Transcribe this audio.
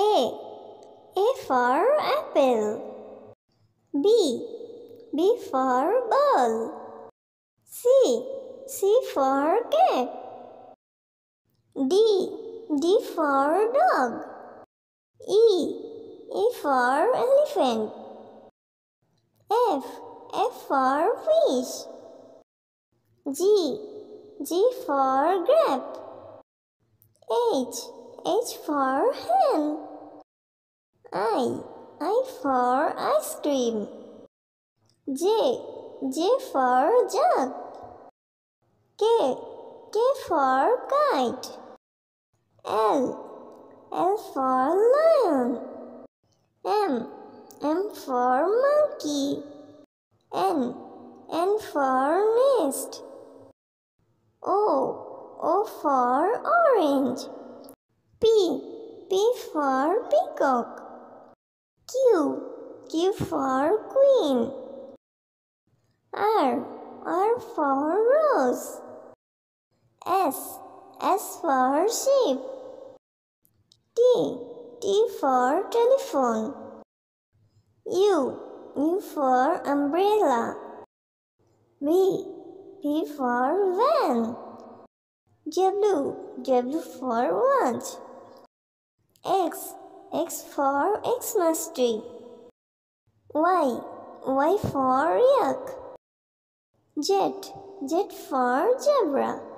A. A for apple. B. B for ball. C. C for cat. D. D for dog. E. E for elephant. F. F for fish. G. G for grape. H. H for hen. I. I for ice cream. J. J for jug. K. K for kite. L. L for lion. M. M for monkey. N. N for nest. O. O for orange. P. P for peacock. Q. Q for Queen. R. R for Rose. S. S for Sheep. T. T for Telephone. U. U for Umbrella. V. V for Van. W. W for Watch. X. X for Xmas tree. Y. Y for yak. Z. Z for zebra.